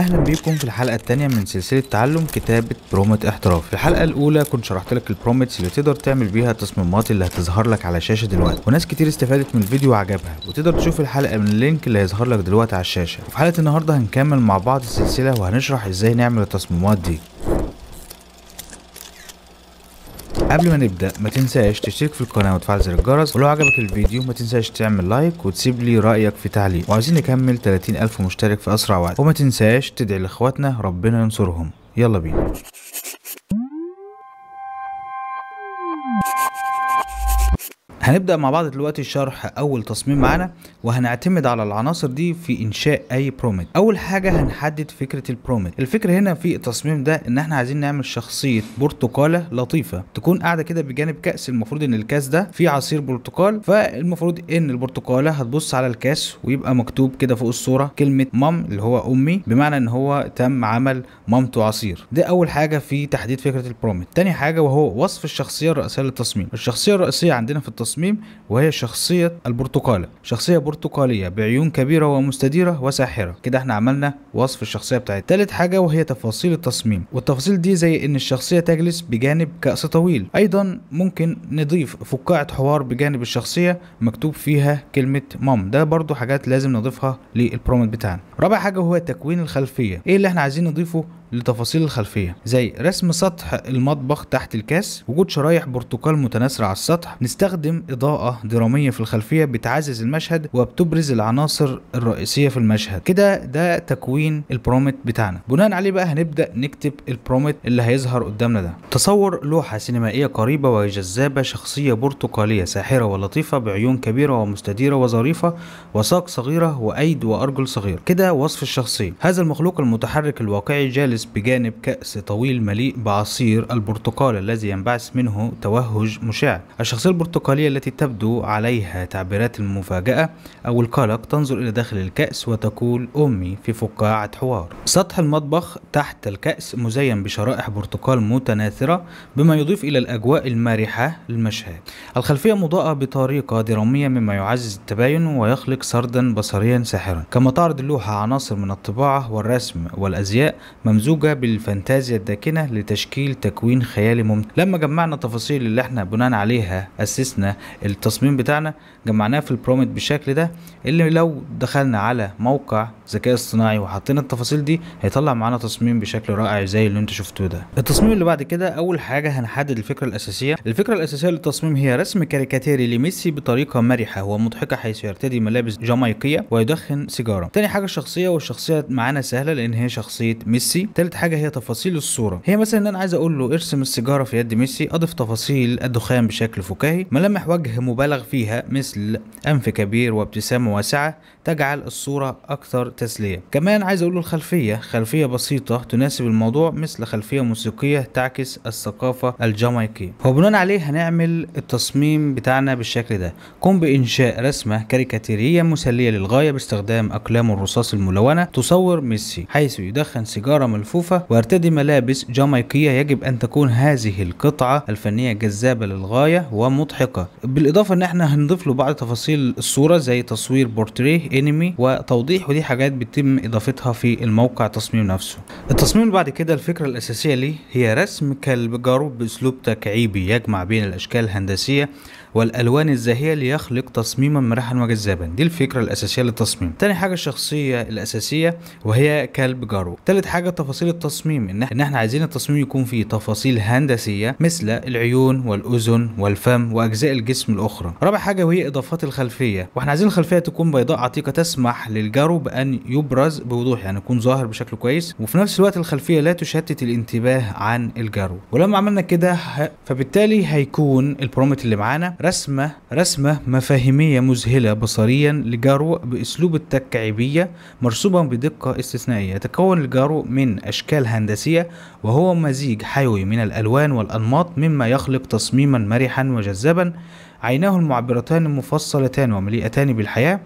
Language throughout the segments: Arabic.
اهلا بيكم في الحلقه الثانيه من سلسله تعلم كتابه برومت احتراف في الحلقه الاولى كنت شرحت لك البرومتس اللي تقدر تعمل بيها التصميمات اللي هتظهر لك على الشاشه دلوقتي وناس كتير استفادت من الفيديو وعجبها وتقدر تشوف الحلقه من اللينك اللي هيظهر لك دلوقتي على الشاشه وفي حلقه النهارده هنكمل مع بعض السلسله وهنشرح ازاي نعمل التصميمات دي قبل ما نبدا ما تنساش تشترك في القناه وتفعل زر الجرس ولو عجبك الفيديو ما تنساش تعمل لايك وتسيب لي رايك في تعليق وعايزين نكمل 30000 مشترك في اسرع وقت وما تنساش تدعي لاخواتنا ربنا ينصرهم يلا بينا هنبدأ مع بعض دلوقتي شرح أول تصميم معانا وهنعتمد على العناصر دي في إنشاء أي برومت أول حاجة هنحدد فكرة البرومت الفكرة هنا في التصميم ده إن إحنا عايزين نعمل شخصية برتقالة لطيفة تكون قاعدة كده بجانب كأس المفروض إن الكأس ده فيه عصير برتقال فالمفروض إن البرتقالة هتبص على الكأس ويبقى مكتوب كده فوق الصورة كلمة مام اللي هو أمي بمعنى إن هو تم عمل مامته عصير ده أول حاجة في تحديد فكرة البرومت تاني حاجة وهو وصف الشخصية الرئيسية للتصميم الشخصية الرئيسية عندنا في التصميم التصميم وهي شخصية البرتقالة شخصية برتقالية بعيون كبيرة ومستديرة وساحرة كده احنا عملنا وصف الشخصية بتاعتنا تالت حاجة وهي تفاصيل التصميم والتفاصيل دي زي ان الشخصية تجلس بجانب كأس طويل ايضا ممكن نضيف فقاعة حوار بجانب الشخصية مكتوب فيها كلمة مام ده برضو حاجات لازم نضيفها للبرومت بتاعنا رابع حاجة هو تكوين الخلفية ايه اللي احنا عايزين نضيفه لتفاصيل الخلفية زي رسم سطح المطبخ تحت الكاس وجود شرايح برتقال متناثرة على السطح نستخدم إضاءة درامية في الخلفية بتعزز المشهد وبتبرز العناصر الرئيسية في المشهد كده ده تكوين البرومت بتاعنا بناء عليه بقى هنبدأ نكتب البرومت اللي هيظهر قدامنا ده تصور لوحة سينمائية قريبة وجذابة شخصية برتقالية ساحرة ولطيفة بعيون كبيرة ومستديرة وظريفة وساق صغيرة وأيد وأرجل صغيرة كده وصف الشخصية هذا المخلوق المتحرك الواقعي جالس الكويس بجانب كأس طويل مليء بعصير البرتقال الذي ينبعث منه توهج مشع الشخصية البرتقالية التي تبدو عليها تعبيرات المفاجأة أو القلق تنظر إلى داخل الكأس وتقول أمي في فقاعة حوار سطح المطبخ تحت الكأس مزين بشرائح برتقال متناثرة بما يضيف إلى الأجواء المرحة للمشهد الخلفية مضاءة بطريقة درامية مما يعزز التباين ويخلق سردا بصريا ساحرا كما تعرض اللوحة عناصر من الطباعة والرسم والأزياء ممزوجة ممزوجة بالفانتازيا الداكنة لتشكيل تكوين خيالي ممتع لما جمعنا التفاصيل اللي احنا بناء عليها أسسنا التصميم بتاعنا جمعناه في البرومت بالشكل ده اللي لو دخلنا على موقع ذكاء اصطناعي وحطينا التفاصيل دي هيطلع معانا تصميم بشكل رائع زي اللي انت شفتوه ده التصميم اللي بعد كده اول حاجه هنحدد الفكره الاساسيه الفكره الاساسيه للتصميم هي رسم كاريكاتيري لميسي بطريقه مرحه ومضحكه حيث يرتدي ملابس جامايكيه ويدخن سيجاره تاني حاجه الشخصيه والشخصيه معانا سهله لان هي شخصيه ميسي تالت حاجه هي تفاصيل الصوره هي مثلا ان انا عايز اقول له ارسم السيجاره في يد ميسي اضف تفاصيل الدخان بشكل فكاهي ملامح وجه مبالغ فيها مثل انف كبير وابتسامه واسعه تجعل الصوره اكثر تسليه كمان عايز اقول له الخلفيه خلفيه بسيطه تناسب الموضوع مثل خلفيه موسيقيه تعكس الثقافه الجامايكيه وبناء عليه هنعمل التصميم بتاعنا بالشكل ده قم بانشاء رسمه كاريكاتيريه مسليه للغايه باستخدام اقلام الرصاص الملونه تصور ميسي حيث يدخن سيجاره ملفوفه ملفوفة وارتدي ملابس جامايكية يجب أن تكون هذه القطعة الفنية جذابة للغاية ومضحكة بالإضافة إن إحنا هنضيف له بعض تفاصيل الصورة زي تصوير بورتريه انمي وتوضيح ودي حاجات بيتم إضافتها في الموقع تصميم نفسه التصميم اللي بعد كده الفكرة الأساسية ليه هي رسم كلب جارو بأسلوب تكعيبي يجمع بين الأشكال الهندسية والالوان الزاهيه ليخلق تصميما مرحا وجذابا دي الفكره الاساسيه للتصميم تاني حاجه الشخصيه الاساسيه وهي كلب جارو تالت حاجه تفاصيل التصميم ان احنا, عايزين التصميم يكون فيه تفاصيل هندسيه مثل العيون والاذن والفم واجزاء الجسم الاخرى رابع حاجه وهي اضافات الخلفيه واحنا عايزين الخلفيه تكون بيضاء عتيقه تسمح للجارو بان يبرز بوضوح يعني يكون ظاهر بشكل كويس وفي نفس الوقت الخلفيه لا تشتت الانتباه عن الجارو ولما عملنا كده فبالتالي هيكون البرومت اللي معانا رسمة رسمة مفاهيمية مذهلة بصريا لجارو بأسلوب التكعيبية مرسوبا بدقة استثنائية يتكون الجارو من أشكال هندسية وهو مزيج حيوي من الألوان والأنماط مما يخلق تصميما مرحا وجذابا عيناه المعبرتان مفصلتان ومليئتان بالحياة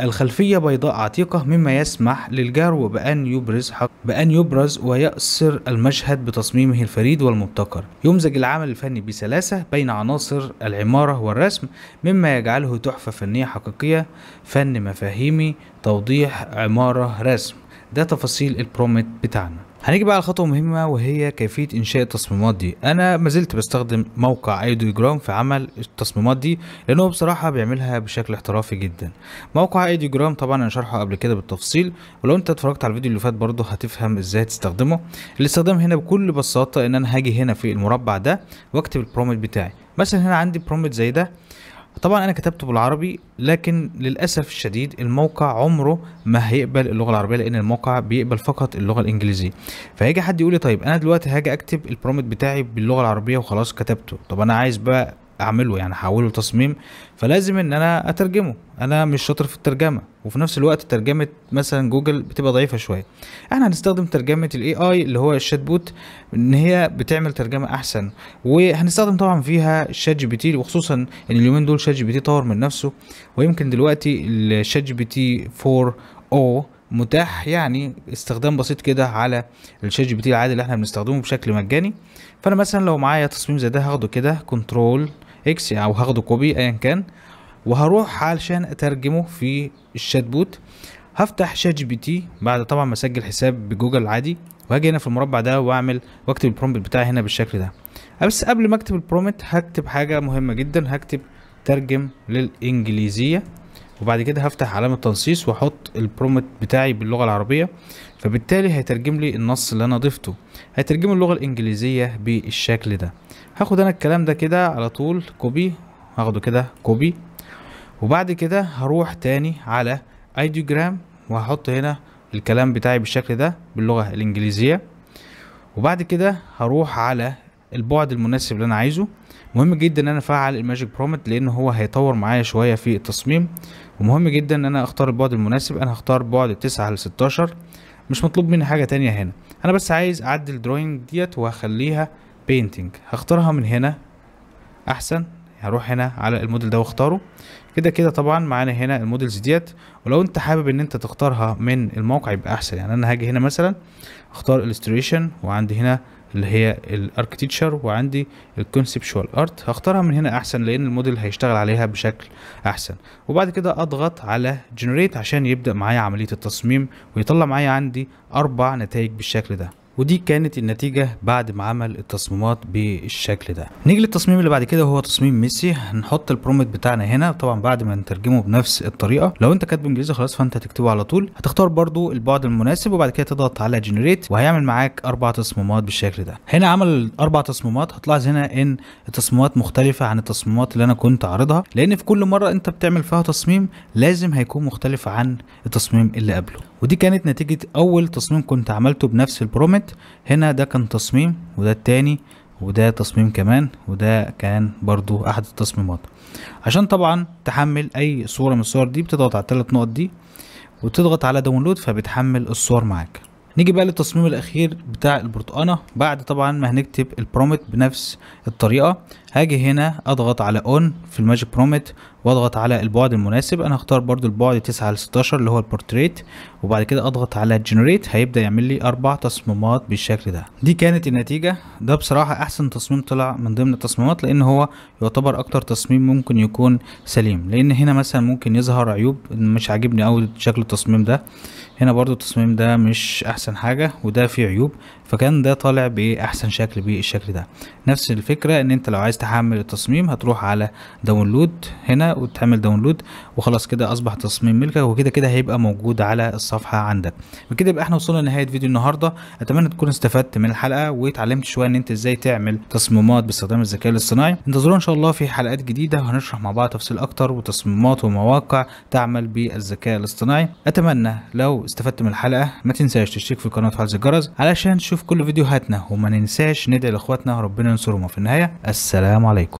الخلفية بيضاء عتيقة مما يسمح للجرو بأن يبرز حق بأن يبرز ويأسر المشهد بتصميمه الفريد والمبتكر يمزج العمل الفني بسلاسة بين عناصر العمارة والرسم مما يجعله تحفة فنية حقيقية فن مفاهيمي توضيح عمارة رسم ده تفاصيل البرومت بتاعنا هنيجي بقى لخطوة مهمة وهي كيفية إنشاء التصميمات دي أنا ما زلت بستخدم موقع ايديوجرام في عمل التصميمات دي لأنه بصراحة بيعملها بشكل احترافي جدا موقع ايديوجرام طبعا أنا شرحه قبل كده بالتفصيل ولو أنت اتفرجت على الفيديو اللي فات برضه هتفهم إزاي تستخدمه الاستخدام هنا بكل بساطة إن أنا هاجي هنا في المربع ده وأكتب البرومت بتاعي مثلا هنا عندي برومت زي ده طبعا انا كتبته بالعربي لكن للاسف الشديد الموقع عمره ما هيقبل اللغه العربيه لان الموقع بيقبل فقط اللغه الانجليزيه فهيجي حد يقول لي طيب انا دلوقتي هاجي اكتب البرومت بتاعي باللغه العربيه وخلاص كتبته طب انا عايز بقى اعمله يعني احوله لتصميم فلازم ان انا اترجمه انا مش شاطر في الترجمه وفي نفس الوقت ترجمه مثلا جوجل بتبقى ضعيفه شويه احنا هنستخدم ترجمه الاي اي اللي هو الشات بوت ان هي بتعمل ترجمه احسن وهنستخدم طبعا فيها شات جي بي تي وخصوصا ان اليومين دول شات جي بي تي طور من نفسه ويمكن دلوقتي الشات جي بي تي 4 او متاح يعني استخدام بسيط كده على الشات جي بي تي العادي اللي احنا بنستخدمه بشكل مجاني فانا مثلا لو معايا تصميم زي ده هاخده كده كنترول اكس او هاخده كوبي ايا كان وهروح علشان اترجمه في الشات بوت هفتح شات جي بي تي بعد طبعا ما اسجل حساب بجوجل عادي وهاجي هنا في المربع ده واعمل واكتب البرومبت بتاعي هنا بالشكل ده بس قبل ما اكتب البرومبت هكتب حاجه مهمه جدا هكتب ترجم للانجليزيه وبعد كده هفتح علامة تنصيص واحط البرومت بتاعي باللغة العربية فبالتالي هيترجم لي النص اللي انا ضفته هيترجمه اللغة الانجليزية بالشكل ده هاخد انا الكلام ده كده على طول كوبي هاخده كده كوبي وبعد كده هروح تاني على ايديوجرام وهحط هنا الكلام بتاعي بالشكل ده باللغة الانجليزية وبعد كده هروح على البعد المناسب اللي انا عايزه مهم جدا ان انا افعل الماجيك برومت لان هو هيطور معايا شويه في التصميم ومهم جدا ان انا اختار البعد المناسب انا هختار بعد 9 ل 16 مش مطلوب مني حاجه تانية هنا انا بس عايز اعدل الدروينج ديت وهخليها بينتنج هختارها من هنا احسن هروح هنا على الموديل ده واختاره كده كده طبعا معانا هنا المودلز ديت ولو انت حابب ان انت تختارها من الموقع يبقى احسن يعني انا هاجي هنا مثلا اختار الستريشن وعندي هنا اللي هي الاركتيتشر وعندي الكونسبشوال ارت هختارها من هنا احسن لان الموديل هيشتغل عليها بشكل احسن وبعد كده اضغط على جنريت عشان يبدا معايا عمليه التصميم ويطلع معايا عندي اربع نتائج بالشكل ده ودي كانت النتيجة بعد ما عمل التصميمات بالشكل ده نيجي للتصميم اللي بعد كده وهو تصميم ميسي هنحط البرومت بتاعنا هنا طبعا بعد ما نترجمه بنفس الطريقة لو انت كاتب انجليزي خلاص فانت هتكتبه على طول هتختار برضو البعد المناسب وبعد كده تضغط على جنريت وهيعمل معاك اربع تصميمات بالشكل ده هنا عمل اربع تصميمات هتلاحظ هنا ان التصميمات مختلفة عن التصميمات اللي انا كنت عارضها لان في كل مرة انت بتعمل فيها تصميم لازم هيكون مختلف عن التصميم اللي قبله ودي كانت نتيجة أول تصميم كنت عملته بنفس البرومت هنا ده كان تصميم وده التاني وده تصميم كمان وده كان برضو أحد التصميمات عشان طبعا تحمل أي صورة من الصور دي بتضغط على الثلاث نقط دي وتضغط على داونلود فبتحمل الصور معاك نيجي بقى للتصميم الاخير بتاع البرتقانه بعد طبعا ما هنكتب البرومت بنفس الطريقه هاجي هنا اضغط على اون في الماجيك برومت واضغط على البعد المناسب انا هختار برضو البعد 9 على 16 اللي هو البورتريت وبعد كده اضغط على جنريت هيبدا يعمل لي اربع تصميمات بالشكل ده دي كانت النتيجه ده بصراحه احسن تصميم طلع من ضمن التصميمات لان هو يعتبر اكتر تصميم ممكن يكون سليم لان هنا مثلا ممكن يظهر عيوب مش عاجبني قوي شكل التصميم ده هنا برضو التصميم ده مش احسن حاجة وده فيه عيوب فكان ده طالع باحسن شكل بالشكل ده نفس الفكرة ان انت لو عايز تحمل التصميم هتروح على داونلود هنا وتعمل داونلود وخلاص كده اصبح تصميم ملكك وكده كده هيبقى موجود على الصفحة عندك بكده يبقى احنا وصلنا لنهاية فيديو النهاردة اتمنى تكون استفدت من الحلقة واتعلمت شوية ان انت ازاي تعمل تصميمات باستخدام الذكاء الاصطناعي انتظرونا ان شاء الله في حلقات جديدة هنشرح مع بعض تفاصيل اكتر وتصميمات ومواقع تعمل بالذكاء الاصطناعي اتمنى لو استفدت من الحلقه ما تنساش تشترك في القناه وتفعل زر الجرس علشان تشوف كل فيديوهاتنا وما ننساش ندعي لاخواتنا ربنا ينصرهم في النهايه السلام عليكم